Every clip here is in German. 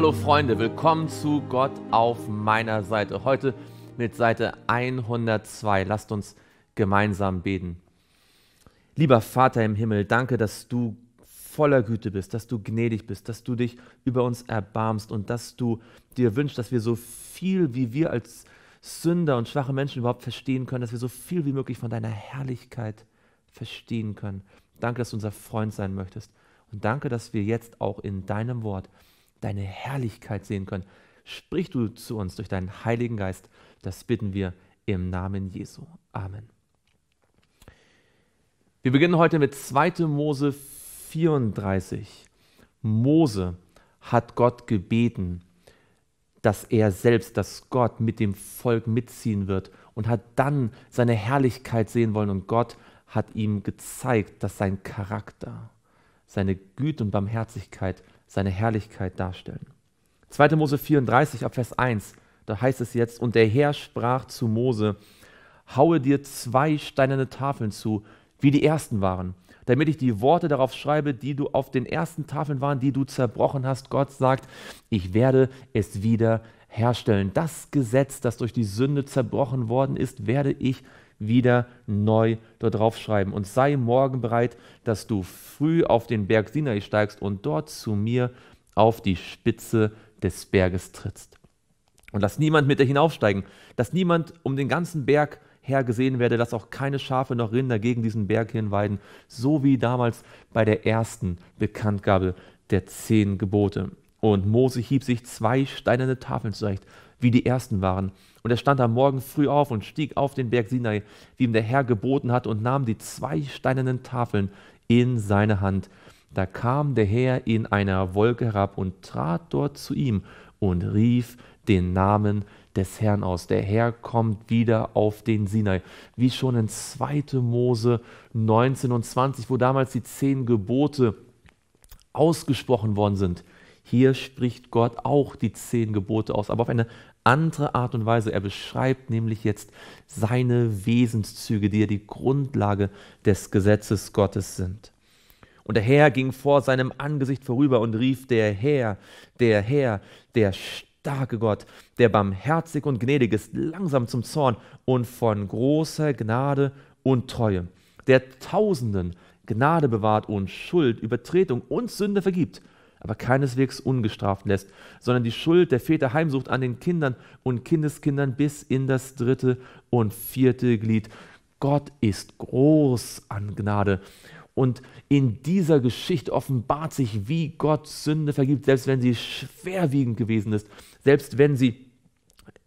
Hallo Freunde, willkommen zu Gott auf meiner Seite. Heute mit Seite 102. Lasst uns gemeinsam beten. Lieber Vater im Himmel, danke, dass du voller Güte bist, dass du gnädig bist, dass du dich über uns erbarmst und dass du dir wünschst, dass wir so viel wie wir als Sünder und schwache Menschen überhaupt verstehen können, dass wir so viel wie möglich von deiner Herrlichkeit verstehen können. Danke, dass du unser Freund sein möchtest. Und danke, dass wir jetzt auch in deinem Wort deine Herrlichkeit sehen können. Sprich du zu uns durch deinen Heiligen Geist. Das bitten wir im Namen Jesu. Amen. Wir beginnen heute mit 2. Mose 34. Mose hat Gott gebeten, dass er selbst, dass Gott mit dem Volk mitziehen wird und hat dann seine Herrlichkeit sehen wollen. Und Gott hat ihm gezeigt, dass sein Charakter, seine Güte und Barmherzigkeit seine Herrlichkeit darstellen. 2. Mose 34 ab Vers 1, da heißt es jetzt, und der Herr sprach zu Mose, haue dir zwei steinerne Tafeln zu, wie die ersten waren, damit ich die Worte darauf schreibe, die du auf den ersten Tafeln waren, die du zerbrochen hast. Gott sagt, ich werde es wieder herstellen. Das Gesetz, das durch die Sünde zerbrochen worden ist, werde ich herstellen wieder neu dort draufschreiben. Und sei morgen bereit, dass du früh auf den Berg Sinai steigst und dort zu mir auf die Spitze des Berges trittst. Und lass niemand mit dir hinaufsteigen, dass niemand um den ganzen Berg her gesehen werde, dass auch keine Schafe noch Rinder gegen diesen Berg hinweiden, so wie damals bei der ersten Bekanntgabe der zehn Gebote. Und Mose hieb sich zwei steinerne Tafeln zurecht wie die ersten waren. Und er stand am Morgen früh auf und stieg auf den Berg Sinai, wie ihm der Herr geboten hat, und nahm die zwei steinernen Tafeln in seine Hand. Da kam der Herr in einer Wolke herab und trat dort zu ihm und rief den Namen des Herrn aus. Der Herr kommt wieder auf den Sinai, wie schon in 2. Mose 19 und 20, wo damals die zehn Gebote ausgesprochen worden sind. Hier spricht Gott auch die zehn Gebote aus, aber auf eine andere Art und Weise. Er beschreibt nämlich jetzt seine Wesenszüge, die ja die Grundlage des Gesetzes Gottes sind. Und der Herr ging vor seinem Angesicht vorüber und rief, der Herr, der Herr, der starke Gott, der barmherzig und gnädig ist, langsam zum Zorn und von großer Gnade und Treue, der Tausenden Gnade bewahrt und Schuld, Übertretung und Sünde vergibt aber keineswegs ungestraft lässt, sondern die Schuld der Väter heimsucht an den Kindern und Kindeskindern bis in das dritte und vierte Glied. Gott ist groß an Gnade. Und in dieser Geschichte offenbart sich, wie Gott Sünde vergibt, selbst wenn sie schwerwiegend gewesen ist, selbst wenn sie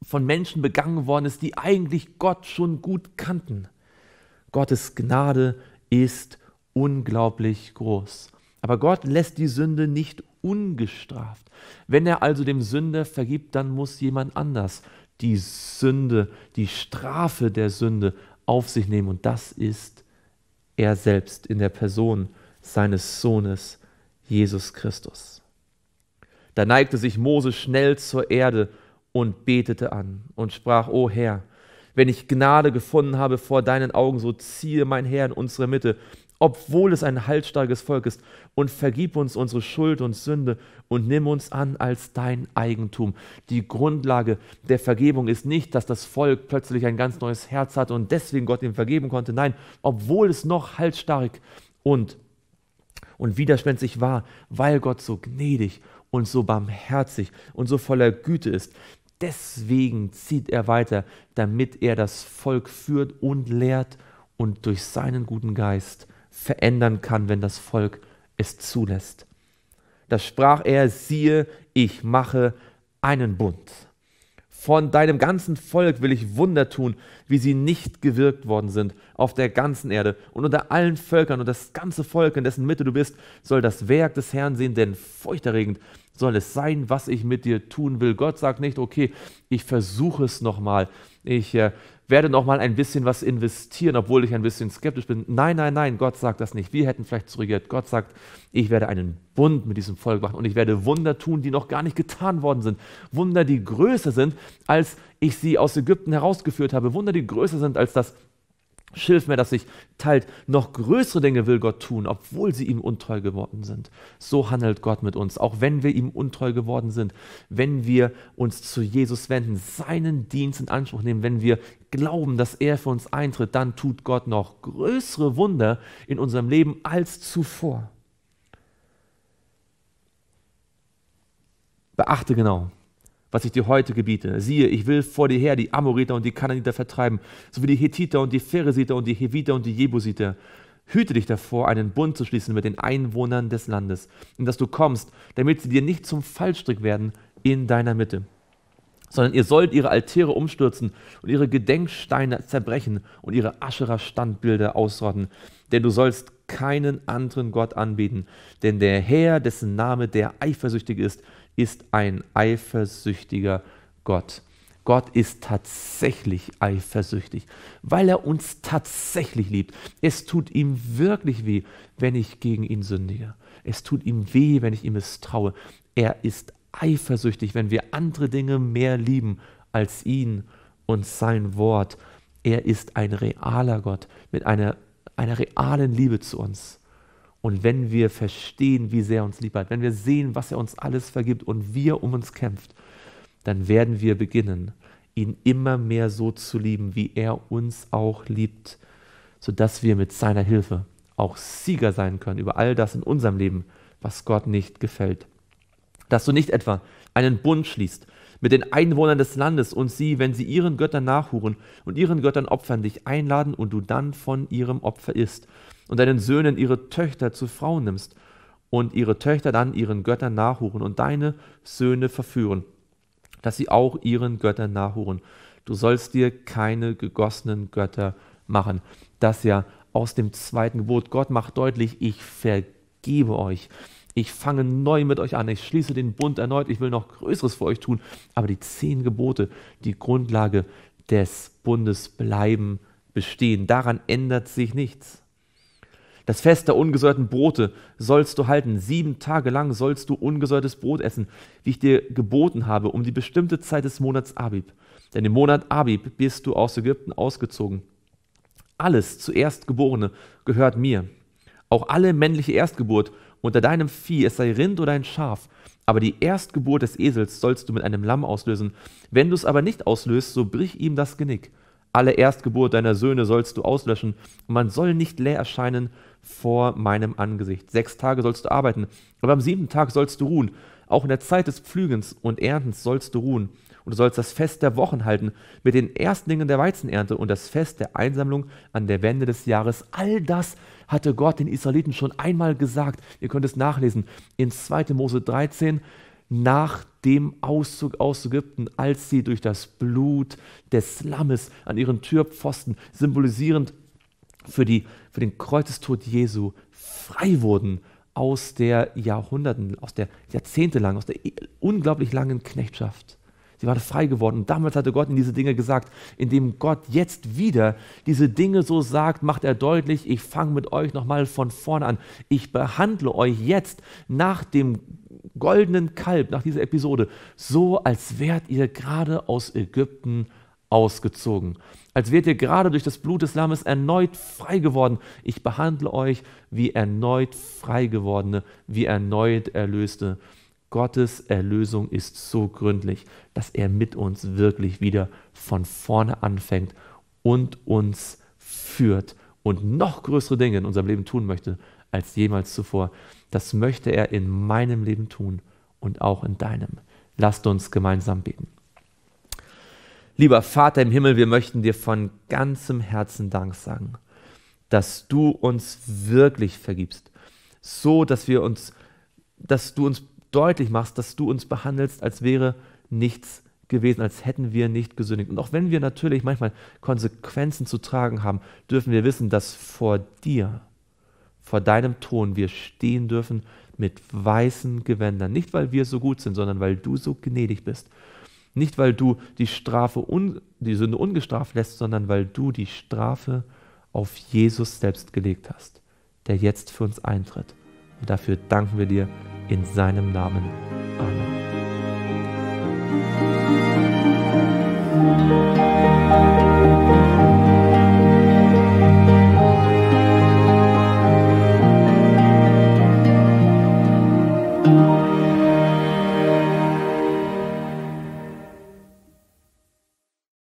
von Menschen begangen worden ist, die eigentlich Gott schon gut kannten. Gottes Gnade ist unglaublich groß. Aber Gott lässt die Sünde nicht ungestraft. Wenn er also dem Sünder vergibt, dann muss jemand anders die Sünde, die Strafe der Sünde auf sich nehmen. Und das ist er selbst in der Person seines Sohnes Jesus Christus. Da neigte sich Mose schnell zur Erde und betete an und sprach, O Herr, wenn ich Gnade gefunden habe vor deinen Augen, so ziehe mein Herr in unsere Mitte obwohl es ein halsstarkes Volk ist, und vergib uns unsere Schuld und Sünde und nimm uns an als dein Eigentum. Die Grundlage der Vergebung ist nicht, dass das Volk plötzlich ein ganz neues Herz hat und deswegen Gott ihm vergeben konnte. Nein, obwohl es noch halsstark und, und widerspenstig war, weil Gott so gnädig und so barmherzig und so voller Güte ist. Deswegen zieht er weiter, damit er das Volk führt und lehrt und durch seinen guten Geist verändern kann, wenn das Volk es zulässt. Da sprach er, siehe, ich mache einen Bund. Von deinem ganzen Volk will ich Wunder tun, wie sie nicht gewirkt worden sind auf der ganzen Erde und unter allen Völkern und das ganze Volk, in dessen Mitte du bist, soll das Werk des Herrn sehen, denn furchterregend soll es sein, was ich mit dir tun will. Gott sagt nicht, okay, ich versuche es nochmal, ich äh, werde noch mal ein bisschen was investieren, obwohl ich ein bisschen skeptisch bin. Nein, nein, nein, Gott sagt das nicht. Wir hätten vielleicht zurückgekehrt. Gott sagt, ich werde einen Bund mit diesem Volk machen und ich werde Wunder tun, die noch gar nicht getan worden sind. Wunder, die größer sind, als ich sie aus Ägypten herausgeführt habe. Wunder, die größer sind, als das Schilf mir, dass ich teilt, noch größere Dinge will Gott tun, obwohl sie ihm untreu geworden sind. So handelt Gott mit uns, auch wenn wir ihm untreu geworden sind, wenn wir uns zu Jesus wenden, seinen Dienst in Anspruch nehmen, wenn wir glauben, dass er für uns eintritt, dann tut Gott noch größere Wunder in unserem Leben als zuvor. Beachte genau, was ich dir heute gebiete. Siehe, ich will vor dir her die Amoriter und die Kananiter vertreiben, sowie die Hethiter und die Pheresiter und die Heviter und die Jebusiter. Hüte dich davor, einen Bund zu schließen mit den Einwohnern des Landes, in das du kommst, damit sie dir nicht zum Fallstrick werden in deiner Mitte. Sondern ihr sollt ihre Altäre umstürzen und ihre Gedenksteine zerbrechen und ihre Ascherer Standbilder ausrotten. Denn du sollst keinen anderen Gott anbieten, denn der Herr, dessen Name der Eifersüchtige ist, ist ein eifersüchtiger Gott. Gott ist tatsächlich eifersüchtig, weil er uns tatsächlich liebt. Es tut ihm wirklich weh, wenn ich gegen ihn sündige. Es tut ihm weh, wenn ich ihm misstraue. Er ist eifersüchtig, wenn wir andere Dinge mehr lieben als ihn und sein Wort. Er ist ein realer Gott mit einer, einer realen Liebe zu uns. Und wenn wir verstehen, wie sehr er uns lieb hat, wenn wir sehen, was er uns alles vergibt und wie er um uns kämpft, dann werden wir beginnen, ihn immer mehr so zu lieben, wie er uns auch liebt, sodass wir mit seiner Hilfe auch Sieger sein können über all das in unserem Leben, was Gott nicht gefällt. Dass du nicht etwa einen Bund schließt mit den Einwohnern des Landes und sie, wenn sie ihren Göttern nachhuren und ihren Göttern opfern, dich einladen und du dann von ihrem Opfer isst und deinen Söhnen ihre Töchter zu Frauen nimmst und ihre Töchter dann ihren Göttern nachhuren und deine Söhne verführen, dass sie auch ihren Göttern nachhuren. Du sollst dir keine gegossenen Götter machen. Das ja aus dem zweiten Gebot. Gott macht deutlich, ich vergebe euch. Ich fange neu mit euch an. Ich schließe den Bund erneut. Ich will noch Größeres für euch tun. Aber die zehn Gebote, die Grundlage des Bundes bleiben bestehen. Daran ändert sich nichts. Das Fest der ungesäuerten Brote sollst du halten. Sieben Tage lang sollst du ungesäuertes Brot essen, wie ich dir geboten habe, um die bestimmte Zeit des Monats Abib. Denn im Monat Abib bist du aus Ägypten ausgezogen. Alles zuerstgeborene gehört mir. Auch alle männliche Erstgeburt unter deinem Vieh, es sei Rind oder ein Schaf. Aber die Erstgeburt des Esels sollst du mit einem Lamm auslösen. Wenn du es aber nicht auslöst, so brich ihm das Genick alle Erstgeburt deiner Söhne sollst du auslöschen, und man soll nicht leer erscheinen vor meinem Angesicht. Sechs Tage sollst du arbeiten, aber am siebten Tag sollst du ruhen. Auch in der Zeit des Pflügens und Erntens sollst du ruhen. Und du sollst das Fest der Wochen halten, mit den Erstlingen der Weizenernte und das Fest der Einsammlung an der Wende des Jahres. All das hatte Gott den Israeliten schon einmal gesagt. Ihr könnt es nachlesen in 2. Mose 13 nach dem Auszug aus Ägypten, als sie durch das Blut des Lammes an ihren Türpfosten, symbolisierend für, die, für den Kreuzestod Jesu, frei wurden aus der Jahrhunderten, aus der jahrzehntelangen, aus der e, unglaublich langen Knechtschaft. Sie waren frei geworden. Und damals hatte Gott in diese Dinge gesagt, indem Gott jetzt wieder diese Dinge so sagt, macht er deutlich, ich fange mit euch nochmal von vorne an. Ich behandle euch jetzt nach dem goldenen Kalb nach dieser Episode, so als wärt ihr gerade aus Ägypten ausgezogen, als wärt ihr gerade durch das Blut des Lammes erneut frei geworden. Ich behandle euch wie erneut Freigewordene, wie erneut erlöste. Gottes Erlösung ist so gründlich, dass er mit uns wirklich wieder von vorne anfängt und uns führt und noch größere Dinge in unserem Leben tun möchte, als jemals zuvor. Das möchte er in meinem Leben tun und auch in deinem. Lasst uns gemeinsam beten. Lieber Vater im Himmel, wir möchten dir von ganzem Herzen Dank sagen, dass du uns wirklich vergibst, so dass wir uns, dass du uns deutlich machst, dass du uns behandelst, als wäre nichts gewesen, als hätten wir nicht gesündigt. Und auch wenn wir natürlich manchmal Konsequenzen zu tragen haben, dürfen wir wissen, dass vor dir vor deinem Thron wir stehen dürfen mit weißen Gewändern. Nicht, weil wir so gut sind, sondern weil du so gnädig bist. Nicht, weil du die Strafe, un, die Sünde ungestraft lässt, sondern weil du die Strafe auf Jesus selbst gelegt hast, der jetzt für uns eintritt. Und dafür danken wir dir in seinem Namen. Amen.